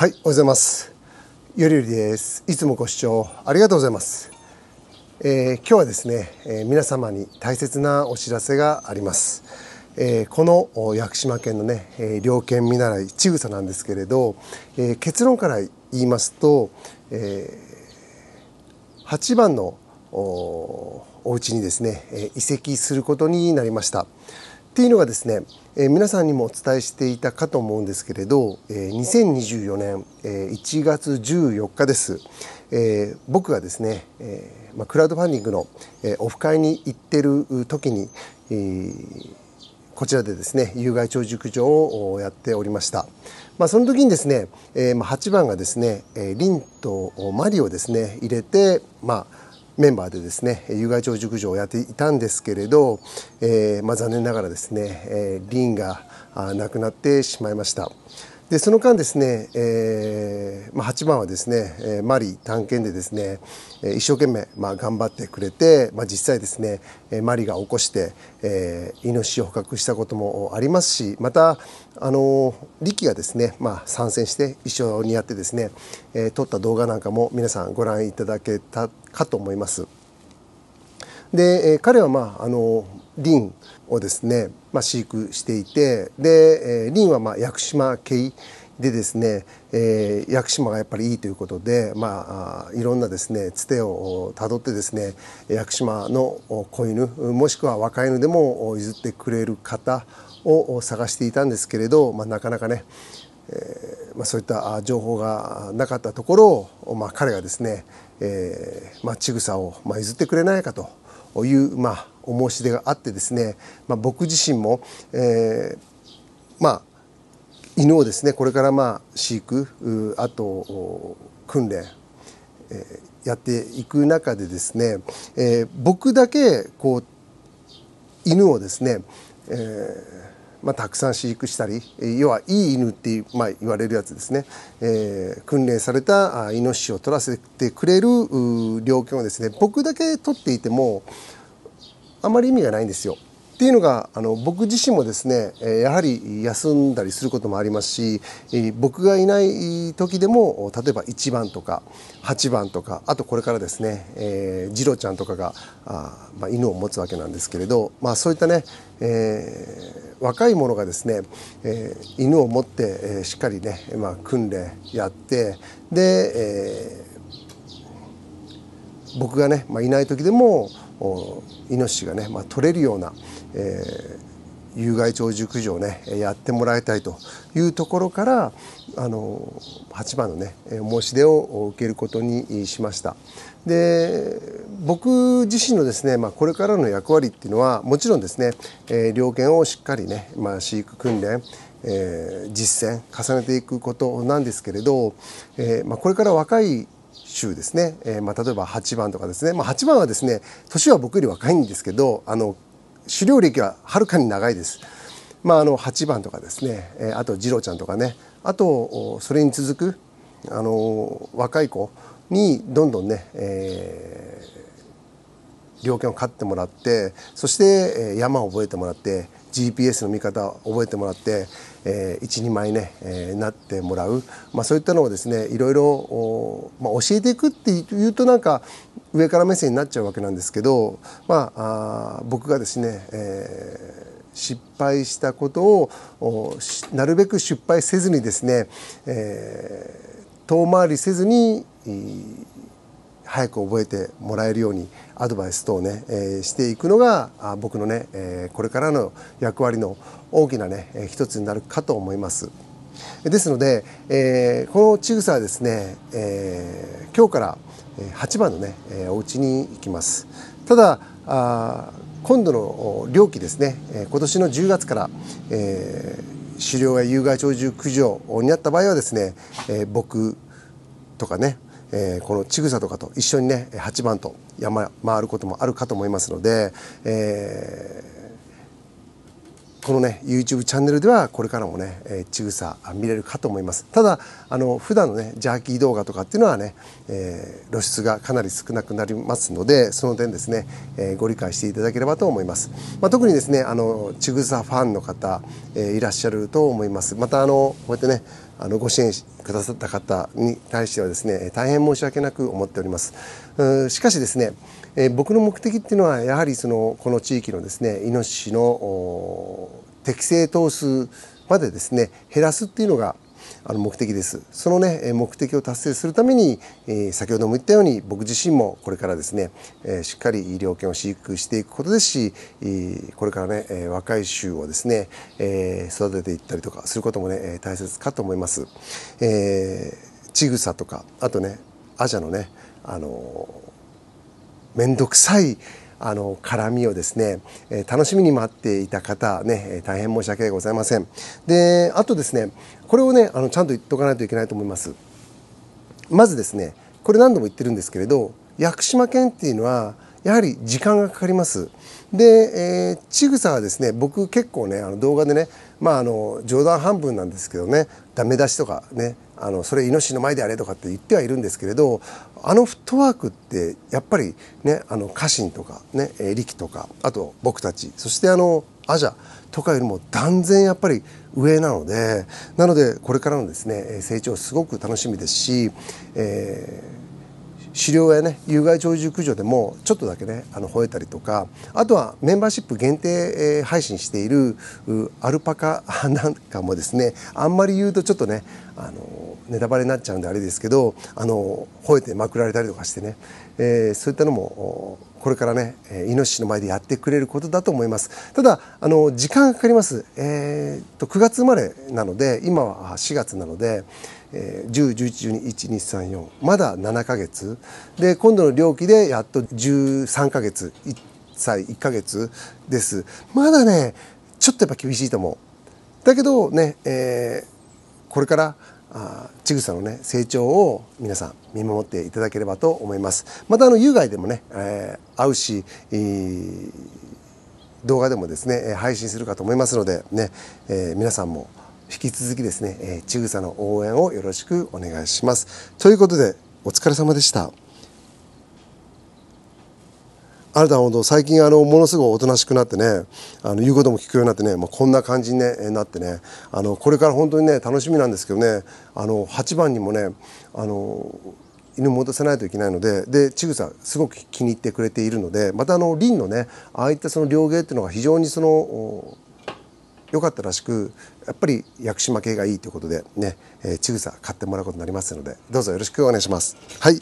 はい、おはようございます。ゆりゆりです。いつもご視聴ありがとうございます。えー、今日はですね、えー、皆様に大切なお知らせがあります。えー、この屋久島県のね、えー、両見習いちぐさなんですけれど、えー、結論から言いますと、えー、8番のおお家にですねえ移籍することになりました。っていうのがですね、えー、皆さんにもお伝えしていたかと思うんですけれど、えー、2024年、えー、1月14日です、えー、僕がですね、えーまあ、クラウドファンディングの、えー、オフ会に行ってる時に、えー、こちらでですね有害鳥熟場をやっておりました。まあ、その時にですね、えーまあ、8番がですね、えー、リンとマリをですね入れて、まあメンバーでですね有害鳥塾場をやっていたんですけれど、えー、まあ、残念ながらですね、えー、リンが亡くなってしまいました。でその間ですね、えーまあ、8番はですね、えマリ探検でですね、え一生懸命、まあ、頑張ってくれて、まあ、実際ですね、えマリが起こして、えー、イノシシを捕獲したこともありますしまた、あのー、リキがですね、まあ、参戦して一緒にやってですね、えー、撮った動画なんかも皆さんご覧いただけたかと思います。で彼はまああのリンをですね、まあ、飼育していてでリンはまあ屋久島系でですね、えー、屋久島がやっぱりいいということで、まあ、いろんなですねつてをたどってですね屋久島の子犬もしくは若犬でも譲ってくれる方を探していたんですけれど、まあ、なかなかね、えーまあ、そういった情報がなかったところを、まあ、彼がですね、えーまあ、ちぐさを、まあ、譲ってくれないかという、まあ、お申し出があってですね、まあ、僕自身も、えー、まあ犬をですねこれからまあ飼育あと訓練、えー、やっていく中でですね、えー、僕だけこう犬をですね、えーまあ、たくさん飼育したり要はいい犬っていまあ、言われるやつですね、えー、訓練されたイノシシを取らせてくれる猟犬をですね僕だけ取っていてもあまり意味がないんですよ。っていうのがあの僕自身もですねやはり休んだりすることもありますし僕がいない時でも例えば1番とか8番とかあとこれからですね、えー、ジロちゃんとかがあ、まあ、犬を持つわけなんですけれど、まあ、そういったね、えー、若い者がですね、えー、犬を持って、えしっかりね、まあ、訓練やってで、えー、僕がね、まあ、いない時でもイノシシがね、まあ、取れるような、えー、有害鳥獣駆除をねやってもらいたいというところからあの8番のね申し出を受けることにしました。で僕自身のですね、まあ、これからの役割っていうのはもちろんですね、えー、猟犬をしっかりね、まあ、飼育訓練えー、実践重ねていくことなんですけれど、えーまあ、これから若い州ですね、えー、まあ、例えば8番とかですね、まあ、8番はですね年は僕より若いんですけどあの狩猟歴ははるかに長いです。まあ、あの8番とかですね、えー、あと次郎ちゃんとかねあとそれに続くあの若い子にどんどんね、えー、猟犬を飼ってもらってそして山を覚えてもらって GPS の見方を覚えてもらって、えー、12枚ね、えー、なってもらう、まあ、そういったのをですねいろいろ、まあ、教えていくっていうとなんか上から目線になっちゃうわけなんですけど、まあ、あ僕がですね、えー失敗したことをなるべく失敗せずにですね、えー、遠回りせずに早く覚えてもらえるようにアドバイスとね、えー、していくのが僕のね、えー、これからの役割の大きなね、えー、一つになるかと思います。ですので、えー、このちぐさはですね、えー、今日から8番のね、えー、お家に行きます。ただあ今度の漁期ですね、えー、今年の10月から、えー、狩猟や有害鳥獣駆除になった場合はですね、えー、僕とかねえー、このちぐさとかと一緒にね8番と山回ることもあるかと思いますので、えー、このね YouTube チャンネルではこれからもね、えー、ちぐさ見れるかと思いますただあの普段のねジャーキー動画とかっていうのはね、え露出がかなり少なくなりますのでその点ですね、えご理解していただければと思います、まあ、特にですねあのちぐさファンの方、えいらっしゃると思いますまたあのこうやってねあのご支援くださった方に対してはですね大変申し訳なく思っておりますしかしですねえ僕の目的っていうのはやはりそのこの地域のですねイノシシの適正頭数までですね減らすっていうのがあの目的ですそのね目的を達成するために、え先ほども言ったように僕自身もこれからですね、えしっかり猟犬を飼育していくことですし、これからね、え若い衆をですね、え育てていったりとかすることもね大切かと思います。えちぐさとかあとねアジャのねあの面倒くさいあの絡みをですね、え楽しみに待っていた方、ね、大変申し訳ございません。であとですねこれをねあのちゃんと言っておかないといけないと思います。まずですねこれ何度も言ってるんですけれど屋久島県っていうのはやはり時間がかかります。で、えー、ちぐさはですね僕結構ねあの動画でねまああの冗談半分なんですけどねダメ出しとかねあのそれイノシシの前であれとかって言ってはいるんですけれどあのフットワークってやっぱりねあの家臣とかね力とかあと僕たちそしてあのアジャとかよりも断然やっぱり上なのでなのでこれからのですね成長すごく楽しみですし、えー狩猟やね有害鳥獣駆除でもちょっとだけねあの吠えたりとかあとはメンバーシップ限定、配信しているアルパカ なんかもですねあんまり言うとちょっとねあのネタバレになっちゃうんであれですけどあの吠えてまくられたりとかしてね、えー、そういったのもこれからね、えー、イノシシの前でやってくれることだと思いますただあの時間がかかります、えーと、と9月生まれなので今は4月なので、えー、1011121234まだ7か月で今度の漁期でやっと13か月1歳1か月ですまだねちょっとやっぱ厳しいと思うだけどね、えー、これからちぐさのね成長を皆さん見守っていただければと思いますまたあの有害でもね、えー、会うし、えー、動画でもですね配信するかと思いますのでね、えー、皆さんも引き続きですね、えー、ちぐさの応援をよろしくお願いしますということでお疲れ様でしたあなたは本当最近あのものすごいおとなしくなってねあの言うことも聞くようになってね、まあ、こんな感じに、ね、なってねあのこれから本当にね楽しみなんですけどねあの8番にもねあの犬戻さないといけないのででぐさすごく気に入ってくれているのでまたあのンのねああいったその両芸っていうのが非常にその良かったらしくやっぱり屋久島系がいいということでね、えー、千買ってもらうことになりますのでどうぞよろしくお願いします。はい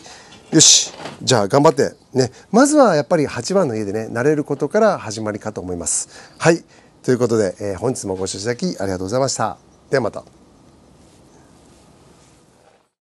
よしじゃあ頑張ってねまずはやっぱり8番の家でね慣れることから始まりかと思いますはいということで、えー、本日もご視聴いただきありがとうございましたではまた